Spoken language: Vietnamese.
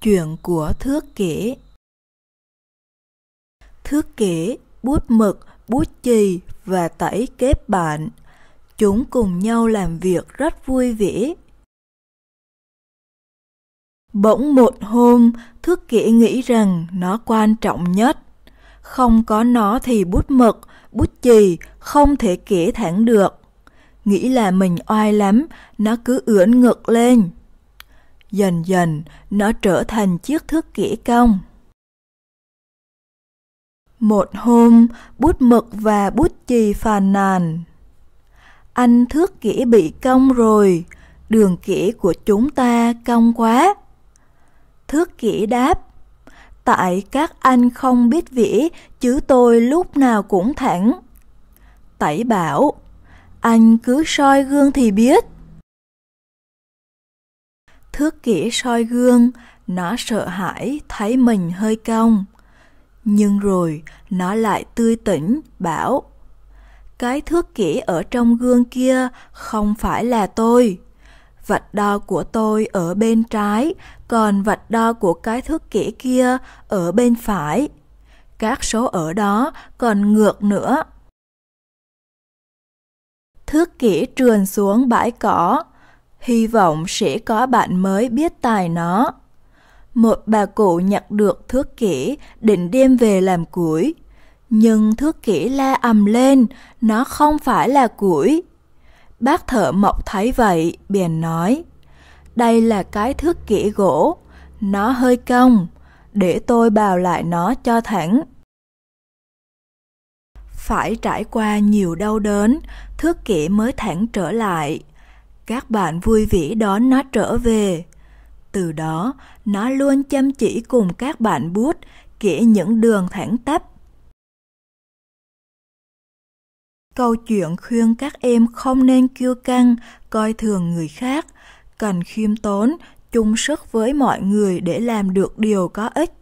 Chuyện của thước kể Thước kể, bút mực, bút chì và tẩy kết bạn. Chúng cùng nhau làm việc rất vui vẻ. Bỗng một hôm, thước kể nghĩ rằng nó quan trọng nhất. Không có nó thì bút mực, bút chì không thể kể thẳng được. Nghĩ là mình oai lắm, nó cứ ưỡn ngực lên. Dần dần, nó trở thành chiếc thước kỹ công. Một hôm, bút mực và bút chì phàn nàn. Anh thước kỹ bị cong rồi, đường kỹ của chúng ta cong quá. Thước kỹ đáp, tại các anh không biết vĩ chứ tôi lúc nào cũng thẳng. Tẩy bảo, anh cứ soi gương thì biết thước kỹ soi gương nó sợ hãi thấy mình hơi cong nhưng rồi nó lại tươi tỉnh bảo cái thước kỹ ở trong gương kia không phải là tôi vạch đo của tôi ở bên trái còn vạch đo của cái thước kỹ kia ở bên phải các số ở đó còn ngược nữa thước kỹ trườn xuống bãi cỏ hy vọng sẽ có bạn mới biết tài nó. Một bà cụ nhặt được thước kỹ định đem về làm củi. Nhưng thước kỹ la ầm lên, nó không phải là củi. Bác thợ mộc thấy vậy, bèn nói, đây là cái thước kỹ gỗ, nó hơi cong, để tôi bào lại nó cho thẳng. Phải trải qua nhiều đau đớn, thước kỹ mới thẳng trở lại các bạn vui vẻ đón nó trở về từ đó nó luôn chăm chỉ cùng các bạn bút kể những đường thẳng tắp câu chuyện khuyên các em không nên kiêu căng coi thường người khác cần khiêm tốn chung sức với mọi người để làm được điều có ích